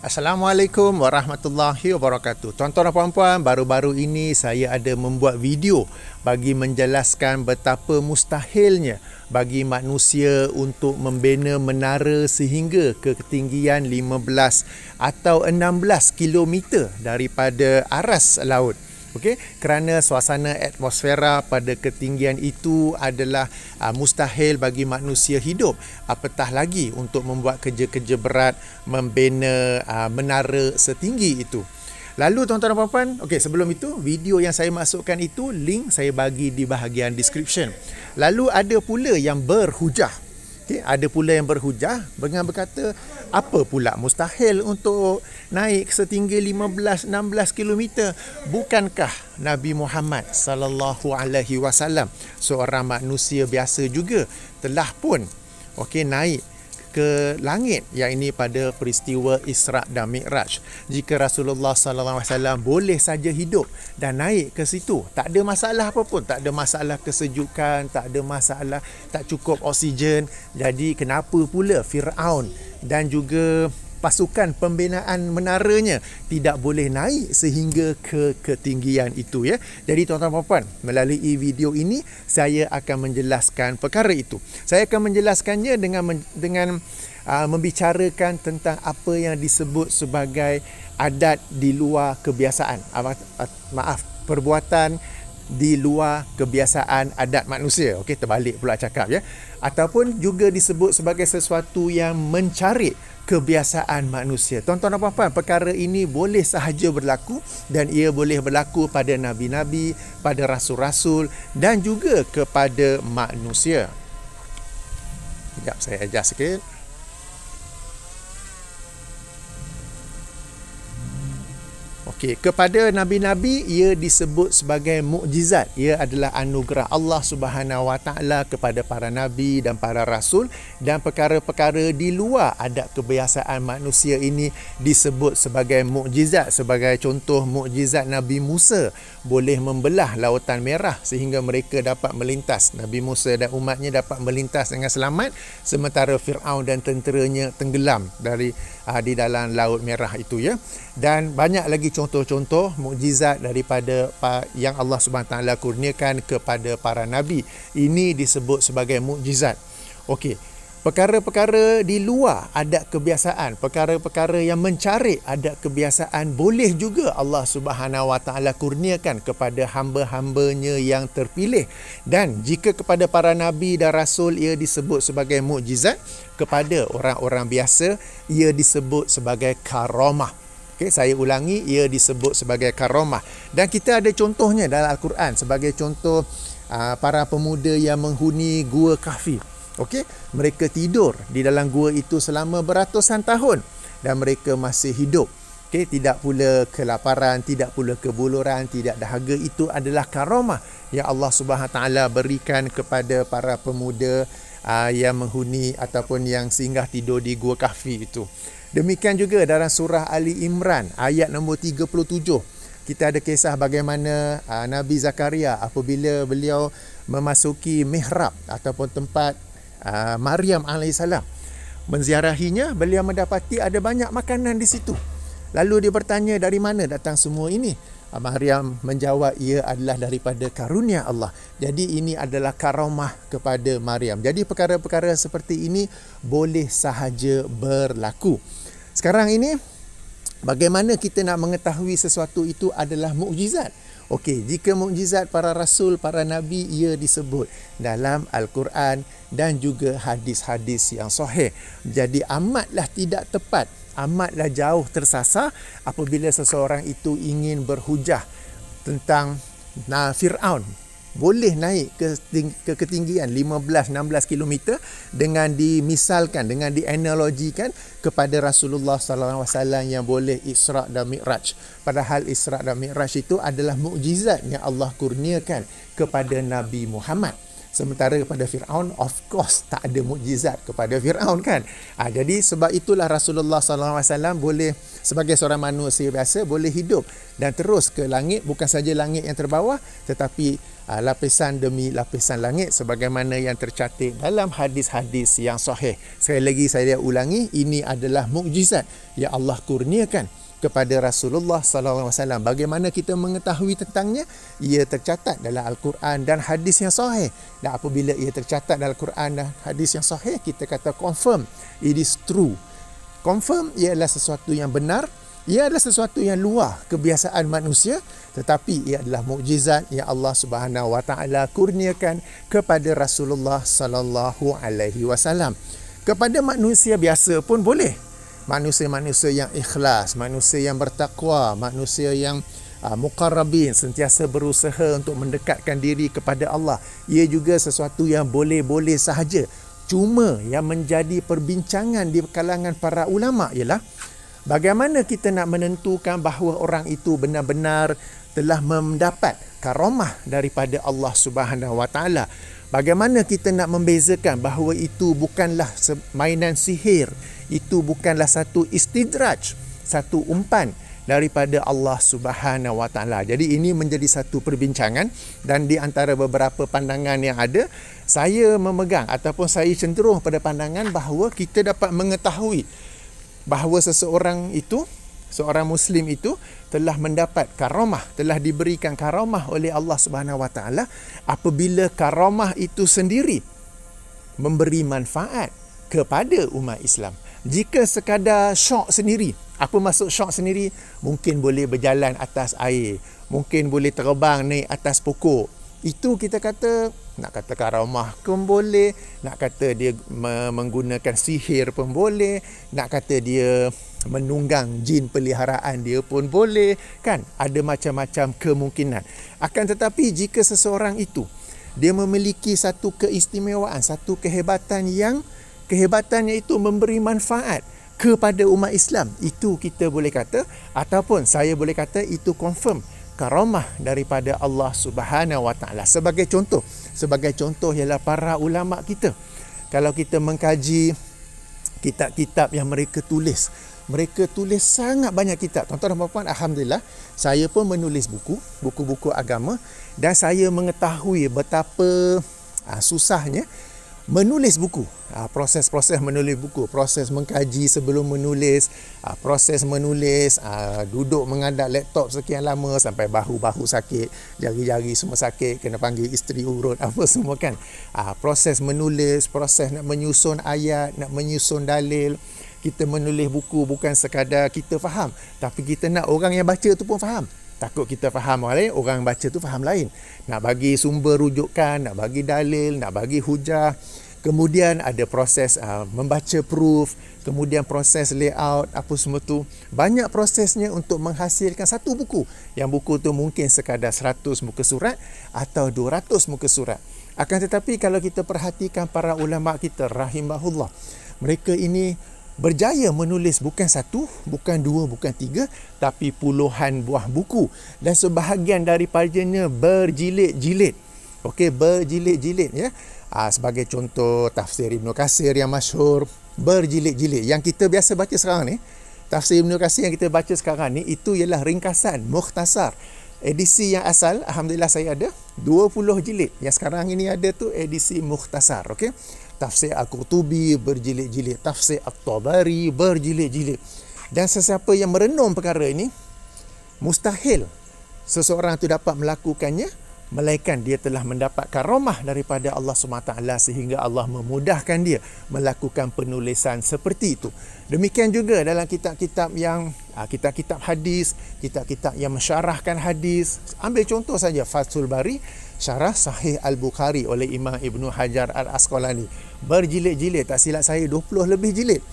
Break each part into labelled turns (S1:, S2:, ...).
S1: Assalamualaikum warahmatullahi wabarakatuh. Tuan-tuan dan puan-puan, baru-baru ini saya ada membuat video bagi menjelaskan betapa mustahilnya bagi manusia untuk membina menara sehingga ke ketinggian 15 atau 16 kilometer daripada aras laut. Okey, kerana suasana atmosfera pada ketinggian itu adalah uh, mustahil bagi manusia hidup, apatah lagi untuk membuat kerja-kerja berat membina uh, menara setinggi itu. Lalu tuan-tuan dan puan-puan, okey sebelum itu video yang saya masukkan itu link saya bagi di bahagian description. Lalu ada pula yang berhujah. Okey, ada pula yang berhujah dengan berkata apa pula mustahil untuk naik setinggi 15 16 km bukankah Nabi Muhammad sallallahu alaihi wasallam seorang manusia biasa juga telah pun okey naik ke langit yang ini pada peristiwa Isra dan Mi'raj. Jika Rasulullah sallallahu alaihi wasallam boleh saja hidup dan naik ke situ, tak ada masalah apa pun, tak ada masalah kesejukan, tak ada masalah tak cukup oksigen. Jadi kenapa pula Firaun dan juga pasukan pembinaan menaranya tidak boleh naik sehingga ke ketinggian itu ya. Jadi tuan-tuan dan puan, melalui video ini saya akan menjelaskan perkara itu. Saya akan menjelaskannya dengan dengan uh, membicarakan tentang apa yang disebut sebagai adat di luar kebiasaan. maaf, perbuatan di luar kebiasaan adat manusia. Okey, terbalik pula cakap ya. Ataupun juga disebut sebagai sesuatu yang mencari kebiasaan manusia. Tuan-tuan dan puan-puan, perkara ini boleh sahaja berlaku dan ia boleh berlaku pada nabi-nabi, pada rasul-rasul dan juga kepada manusia. Sekejap, saya adjust sikit. Okey, kepada nabi-nabi ia disebut sebagai mukjizat. Ia adalah anugerah Allah Subhanahu Wa Taala kepada para nabi dan para rasul dan perkara-perkara di luar adat kebiasaan manusia ini disebut sebagai mukjizat. Sebagai contoh mukjizat Nabi Musa boleh membelah lautan merah sehingga mereka dapat melintas. Nabi Musa dan umatnya dapat melintas dengan selamat sementara Firaun dan tenteranya tenggelam dari uh, di dalam laut merah itu ya. Dan banyak lagi contoh contoh-contoh mukjizat daripada yang Allah SWT kurniakan kepada para nabi. Ini disebut sebagai mukjizat. Okey. Perkara-perkara di luar ada kebiasaan, perkara-perkara yang mencari ada kebiasaan boleh juga Allah Subhanahu Wa Taala kurniakan kepada hamba-hambanya yang terpilih. Dan jika kepada para nabi dan rasul ia disebut sebagai mukjizat, kepada orang-orang biasa ia disebut sebagai karamah. Okey, saya ulangi ia disebut sebagai karamah. Dan kita ada contohnya dalam al-Quran sebagai contoh ah, para pemuda yang menghuni gua Kahfi. Okey, mereka tidur di dalam gua itu selama beratusan tahun dan mereka masih hidup. Okey, tidak pula kelaparan, tidak pula kebuluran, tidak dahaga itu adalah karamah yang Allah Subhanahu taala berikan kepada para pemuda aa, ah, yang menghuni ataupun yang singgah tidur di gua Kahfi itu. Demikian juga dalam surah Ali Imran ayat nombor 37 kita ada kisah bagaimana uh, Nabi Zakaria apabila beliau memasuki mihrab ataupun tempat uh, Maryam alaihissalam menziarahinya beliau mendapati ada banyak makanan di situ lalu dia bertanya dari mana datang semua ini Maryam menjawab ia adalah daripada karunia Allah. Jadi ini adalah karamah kepada Maryam. Jadi perkara-perkara seperti ini boleh sahaja berlaku. Sekarang ini bagaimana kita nak mengetahui sesuatu itu adalah mukjizat. Okey, jika mukjizat para rasul, para nabi ia disebut dalam al-Quran dan juga hadis-hadis yang sahih. Jadi amatlah tidak tepat amatlah jauh tersasar apabila seseorang itu ingin berhujah tentang nah, Fir'aun boleh naik ke, ke ketinggian 15-16 km dengan dimisalkan, dengan dianalogikan kepada Rasulullah SAW yang boleh Isra' dan Mi'raj. Padahal Isra' dan Mi'raj itu adalah mukjizat yang Allah kurniakan kepada Nabi Muhammad Sementara kepada Fir'aun, of course tak ada mukjizat kepada Fir'aun kan. Ha, jadi sebab itulah Rasulullah SAW boleh sebagai seorang manusia biasa boleh hidup dan terus ke langit. Bukan saja langit yang terbawah tetapi ha, lapisan demi lapisan langit sebagaimana yang tercatat dalam hadis-hadis yang sahih. Sekali lagi saya ulangi, ini adalah mukjizat. yang Allah kurniakan kepada Rasulullah sallallahu alaihi wasallam. Bagaimana kita mengetahui tentangnya? Ia tercatat dalam al-Quran dan hadis yang sahih. Dan apabila ia tercatat dalam al-Quran dan hadis yang sahih, kita kata confirm it is true. Confirm ia adalah sesuatu yang benar. Ia adalah sesuatu yang luar kebiasaan manusia tetapi ia adalah mukjizat yang Allah Subhanahu wa taala kurniakan kepada Rasulullah sallallahu alaihi wasallam. Kepada manusia biasa pun boleh manusia-manusia yang ikhlas, manusia yang bertakwa, manusia yang uh, mukarrabin sentiasa berusaha untuk mendekatkan diri kepada Allah. Ia juga sesuatu yang boleh-boleh sahaja. Cuma yang menjadi perbincangan di kalangan para ulama ialah bagaimana kita nak menentukan bahawa orang itu benar-benar telah mendapat karamah daripada Allah Subhanahu Wa Taala. Bagaimana kita nak membezakan bahawa itu bukanlah mainan sihir itu bukanlah satu istidraj satu umpan daripada Allah Subhanahu Wa Taala. Jadi ini menjadi satu perbincangan dan di antara beberapa pandangan yang ada, saya memegang ataupun saya cenderung pada pandangan bahawa kita dapat mengetahui bahawa seseorang itu seorang muslim itu telah mendapat karamah, telah diberikan karamah oleh Allah Subhanahu Wa Taala apabila karamah itu sendiri memberi manfaat kepada umat Islam jika sekadar shock sendiri apa masuk shock sendiri mungkin boleh berjalan atas air mungkin boleh terbang naik atas pokok itu kita kata nak kata karamah pun boleh nak kata dia menggunakan sihir pun boleh nak kata dia menunggang jin peliharaan dia pun boleh kan ada macam-macam kemungkinan akan tetapi jika seseorang itu dia memiliki satu keistimewaan satu kehebatan yang kehebatannya itu memberi manfaat kepada umat Islam. Itu kita boleh kata ataupun saya boleh kata itu confirm karamah daripada Allah Subhanahu Wa Taala. Sebagai contoh, sebagai contoh ialah para ulama kita. Kalau kita mengkaji kitab-kitab yang mereka tulis, mereka tulis sangat banyak kitab. Tuan-tuan dan puan-puan, alhamdulillah saya pun menulis buku, buku-buku agama dan saya mengetahui betapa ah, susahnya menulis buku ah, proses-proses menulis buku proses mengkaji sebelum menulis ah, proses menulis ah, duduk mengadap laptop sekian lama sampai bahu-bahu sakit jari-jari semua sakit kena panggil isteri urut apa semua kan proses menulis proses nak menyusun ayat nak menyusun dalil kita menulis buku bukan sekadar kita faham tapi kita nak orang yang baca tu pun faham Takut kita faham orang lain, orang baca tu faham lain. Nak bagi sumber rujukan, nak bagi dalil, nak bagi hujah. Kemudian ada proses uh, membaca proof, kemudian proses layout apa semua tu. Banyak prosesnya untuk menghasilkan satu buku. Yang buku tu mungkin sekadar 100 muka surat atau 200 muka surat. Akan tetapi kalau kita perhatikan para ulama kita rahimahullah, mereka ini berjaya menulis bukan satu, bukan dua, bukan tiga tapi puluhan buah buku dan sebahagian daripadanya berjilid-jilid. Okey, berjilid-jilid ya. Ha, sebagai contoh tafsir Ibn Kasir yang masyhur berjilid-jilid yang kita biasa baca sekarang ni. Tafsir Ibn Kasir yang kita baca sekarang ni itu ialah ringkasan, mukhtasar. Edisi yang asal, Alhamdulillah saya ada 20 jilid. Yang sekarang ini ada tu edisi mukhtasar. Okey tafsir Al-Qurtubi berjilid-jilid, tafsir At-Tabari berjilid-jilid. Dan sesiapa yang merenung perkara ini, mustahil seseorang itu dapat melakukannya melainkan dia telah mendapat karamah daripada Allah SWT sehingga Allah memudahkan dia melakukan penulisan seperti itu. Demikian juga dalam kitab-kitab yang ah, kitab-kitab hadis, kitab-kitab yang mensyarahkan hadis. Ambil contoh saja Fathul Bari, syarah sahih al-Bukhari oleh Imam Ibn Hajar al-Asqalani berjilid-jilid tak silap saya 20 lebih jilid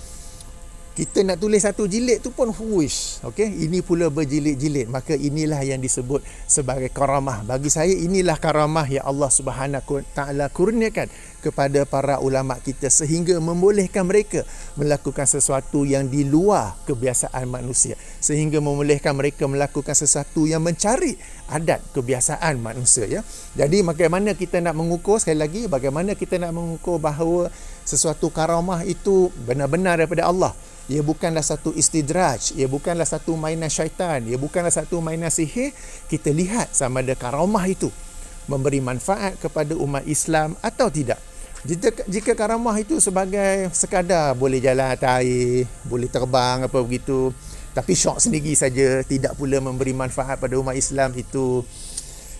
S1: kita nak tulis satu jilid tu pun wish okay? ini pula berjilid-jilid maka inilah yang disebut sebagai karamah bagi saya inilah karamah yang Allah Subhanahu taala kurniakan kepada para ulama kita sehingga membolehkan mereka melakukan sesuatu yang di luar kebiasaan manusia sehingga membolehkan mereka melakukan sesuatu yang mencari adat kebiasaan manusia ya jadi bagaimana kita nak mengukur sekali lagi bagaimana kita nak mengukur bahawa sesuatu karamah itu benar-benar daripada Allah ia bukanlah satu istidraj, ia bukanlah satu mainan syaitan, ia bukanlah satu mainan sihir, kita lihat sama ada karamah itu memberi manfaat kepada umat Islam atau tidak. Jika, jika karamah itu sebagai sekadar boleh jalan atas air, boleh terbang apa begitu, tapi syok sendiri saja tidak pula memberi manfaat pada umat Islam itu.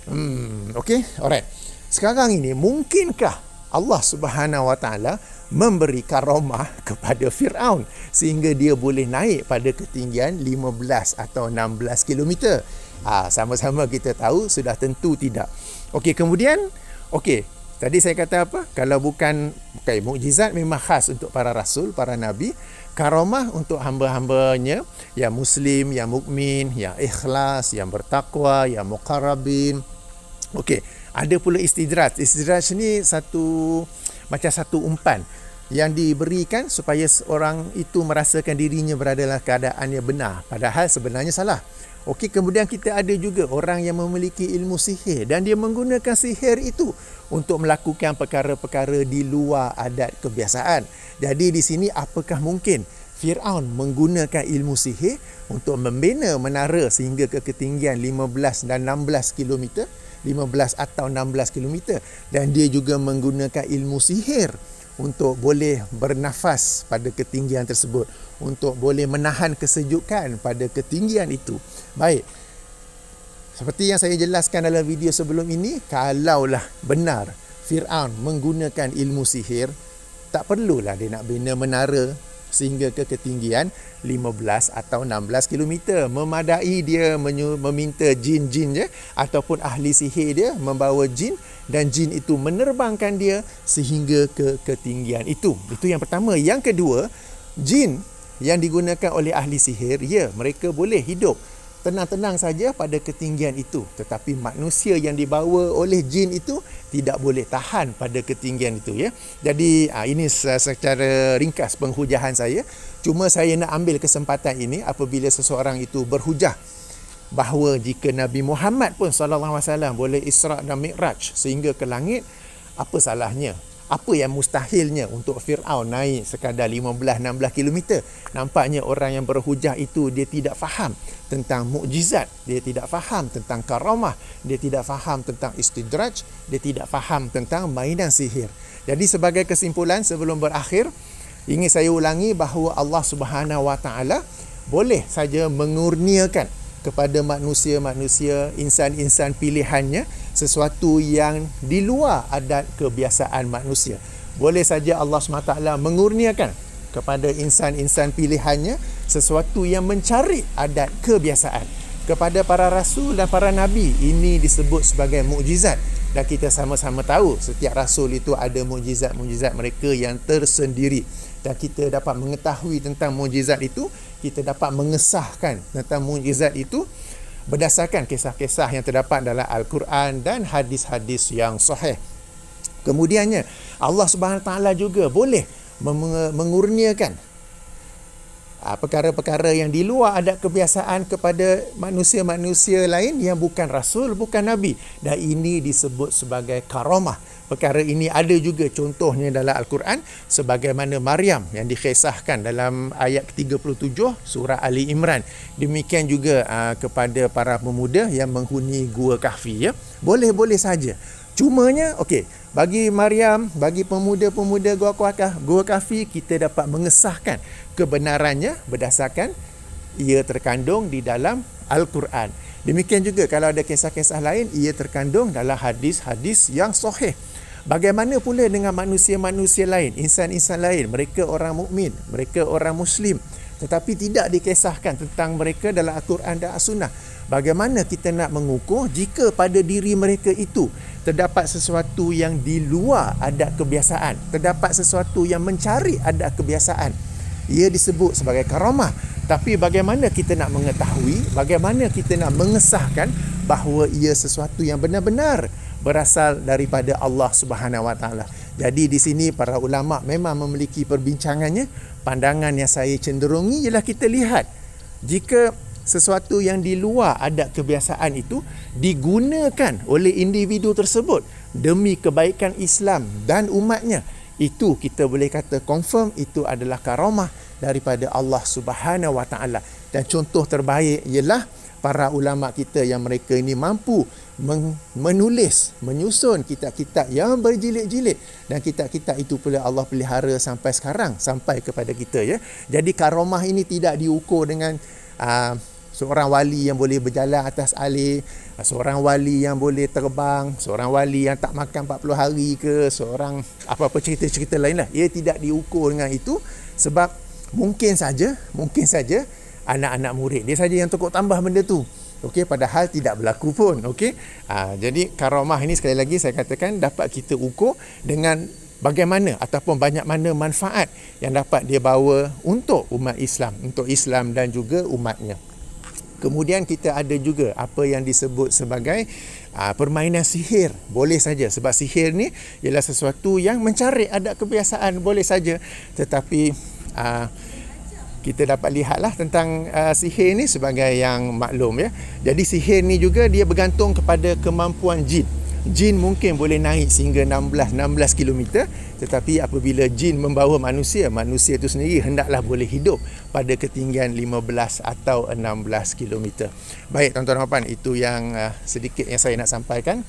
S1: Hmm, okay, alright. Sekarang ini mungkinkah Allah Subhanahu Wa Taala memberi karamah kepada Firaun sehingga dia boleh naik pada ketinggian 15 atau 16 km. Ha, sama-sama kita tahu sudah tentu tidak. Okey, kemudian okey, tadi saya kata apa? Kalau bukan okay, mukjizat memang khas untuk para rasul, para nabi, karamah untuk hamba-hambanya yang muslim, yang mukmin, yang ikhlas, yang bertakwa, yang muqarrabin. Okey, ada pula istidraj istidraj ni satu macam satu umpan yang diberikan supaya orang itu merasakan dirinya berada dalam keadaan yang benar padahal sebenarnya salah okey kemudian kita ada juga orang yang memiliki ilmu sihir dan dia menggunakan sihir itu untuk melakukan perkara-perkara di luar adat kebiasaan jadi di sini apakah mungkin Fir'aun menggunakan ilmu sihir untuk membina menara sehingga ke ketinggian 15 dan 16 kilometer 15 atau 16 km dan dia juga menggunakan ilmu sihir untuk boleh bernafas pada ketinggian tersebut untuk boleh menahan kesejukan pada ketinggian itu. Baik. Seperti yang saya jelaskan dalam video sebelum ini, kalaulah benar Firaun menggunakan ilmu sihir, tak perlulah dia nak bina menara sehingga ke ketinggian 15 atau 16 km memadai dia meminta jin-jin je ataupun ahli sihir dia membawa jin dan jin itu menerbangkan dia sehingga ke ketinggian itu itu yang pertama yang kedua jin yang digunakan oleh ahli sihir ya mereka boleh hidup tenang-tenang saja pada ketinggian itu tetapi manusia yang dibawa oleh jin itu tidak boleh tahan pada ketinggian itu ya jadi ah, ini secara ringkas penghujahan saya cuma saya nak ambil kesempatan ini apabila seseorang itu berhujah bahawa jika Nabi Muhammad pun sallallahu alaihi wasallam boleh Isra dan Mikraj sehingga ke langit apa salahnya apa yang mustahilnya untuk Fir'aun naik sekadar 15-16 km? Nampaknya orang yang berhujah itu dia tidak faham tentang mukjizat, dia tidak faham tentang karamah, dia tidak faham tentang istidraj, dia tidak faham tentang mainan sihir. Jadi sebagai kesimpulan sebelum berakhir, ingin saya ulangi bahawa Allah Subhanahu Wa Taala boleh saja mengurniakan kepada manusia-manusia insan-insan pilihannya sesuatu yang di luar adat kebiasaan manusia boleh saja Allah SWT mengurniakan kepada insan-insan pilihannya sesuatu yang mencari adat kebiasaan kepada para rasul dan para nabi ini disebut sebagai mukjizat dan kita sama-sama tahu setiap rasul itu ada mukjizat-mukjizat mereka yang tersendiri dan kita dapat mengetahui tentang mukjizat itu kita dapat mengesahkan tentang mujizat itu berdasarkan kisah-kisah yang terdapat dalam al-Quran dan hadis-hadis yang sahih. Kemudiannya Allah Subhanahu taala juga boleh mengurniakan uh, perkara-perkara yang di luar ada kebiasaan kepada manusia-manusia lain yang bukan rasul bukan nabi dan ini disebut sebagai karamah perkara ini ada juga contohnya dalam al-Quran sebagaimana Maryam yang dikisahkan dalam ayat 37 surah Ali Imran demikian juga uh, kepada para pemuda yang menghuni gua kahfi ya boleh-boleh saja Cumanya, okey, bagi Mariam, bagi pemuda-pemuda Gua Kuakah, Gua Kafi, kita dapat mengesahkan kebenarannya berdasarkan ia terkandung di dalam Al-Quran. Demikian juga kalau ada kisah-kisah lain, ia terkandung dalam hadis-hadis yang soheh. Bagaimana pula dengan manusia-manusia lain, insan-insan lain, mereka orang mukmin, mereka orang muslim tetapi tidak dikisahkan tentang mereka dalam Al-Quran dan As-Sunnah. Bagaimana kita nak mengukuh jika pada diri mereka itu terdapat sesuatu yang di luar adat kebiasaan terdapat sesuatu yang mencari adat kebiasaan ia disebut sebagai karamah tapi bagaimana kita nak mengetahui bagaimana kita nak mengesahkan bahawa ia sesuatu yang benar-benar berasal daripada Allah Subhanahu Wa Taala jadi di sini para ulama memang memiliki perbincangannya pandangan yang saya cenderungi ialah kita lihat jika sesuatu yang di luar adat kebiasaan itu digunakan oleh individu tersebut demi kebaikan Islam dan umatnya itu kita boleh kata confirm itu adalah karamah daripada Allah Subhanahu Wa Taala dan contoh terbaik ialah para ulama kita yang mereka ini mampu menulis menyusun kitab-kitab yang berjilid-jilid dan kitab-kitab itu pula Allah pelihara sampai sekarang sampai kepada kita ya jadi karamah ini tidak diukur dengan aa, ah, seorang wali yang boleh berjalan atas alih seorang wali yang boleh terbang seorang wali yang tak makan 40 hari ke seorang apa-apa cerita-cerita lain lah ia tidak diukur dengan itu sebab mungkin saja mungkin saja anak-anak murid dia saja yang tukuk tambah benda tu Okey, padahal tidak berlaku pun. Okey, ha, jadi karamah ini sekali lagi saya katakan dapat kita ukur dengan bagaimana ataupun banyak mana manfaat yang dapat dia bawa untuk umat Islam, untuk Islam dan juga umatnya. Kemudian kita ada juga apa yang disebut sebagai aa, ah, permainan sihir. Boleh saja sebab sihir ni ialah sesuatu yang mencari adat kebiasaan. Boleh saja. Tetapi aa, ah, kita dapat lihatlah tentang aa, ah, sihir ni sebagai yang maklum ya. Jadi sihir ni juga dia bergantung kepada kemampuan jin. Jin mungkin boleh naik sehingga 16 16 kilometer tetapi apabila jin membawa manusia manusia itu sendiri hendaklah boleh hidup pada ketinggian 15 atau 16 km. Baik tuan-tuan dan itu yang uh, sedikit yang saya nak sampaikan.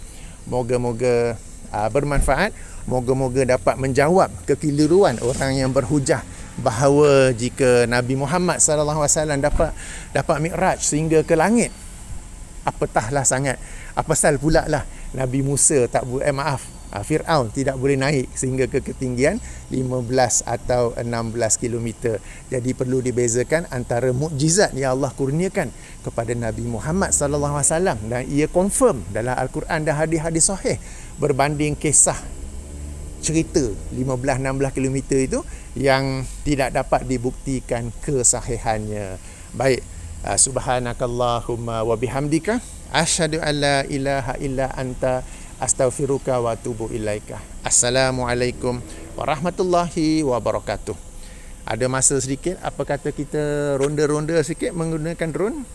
S1: Moga-moga uh, bermanfaat, moga-moga dapat menjawab kekeliruan orang yang berhujah bahawa jika Nabi Muhammad sallallahu alaihi wasallam dapat dapat mikraj sehingga ke langit apatahlah sangat apasal pula lah Nabi Musa tak eh, maaf uh, Fir'aun tidak boleh naik sehingga ke ketinggian 15 atau 16 km. Jadi perlu dibezakan antara mukjizat yang Allah kurniakan kepada Nabi Muhammad sallallahu alaihi wasallam dan ia confirm dalam al-Quran dan hadis-hadis sahih berbanding kisah cerita 15 16 km itu yang tidak dapat dibuktikan kesahihannya. Baik, ah, subhanakallahumma wa bihamdika asyhadu an ilaha illa anta astaghfiruka wa atubu ilaika. Assalamualaikum warahmatullahi wabarakatuh. Ada masa sedikit apa kata kita ronda-ronda sikit menggunakan drone?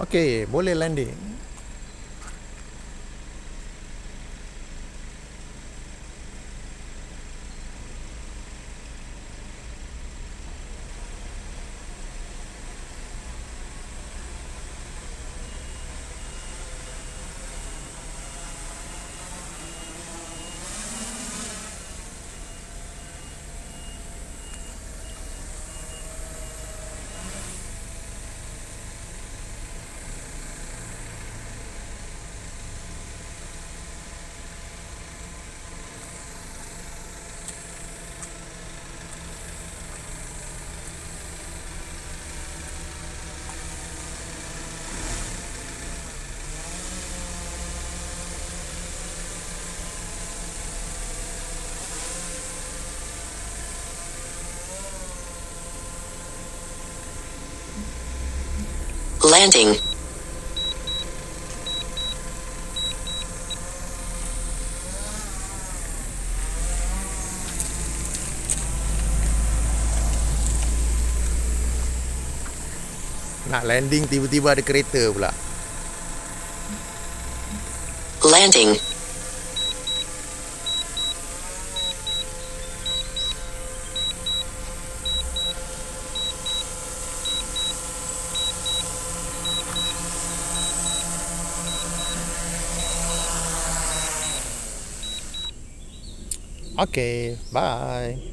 S1: Okey, boleh landing. landing Nak landing tiba-tiba ada kereta pula. Landing. Okay, bye.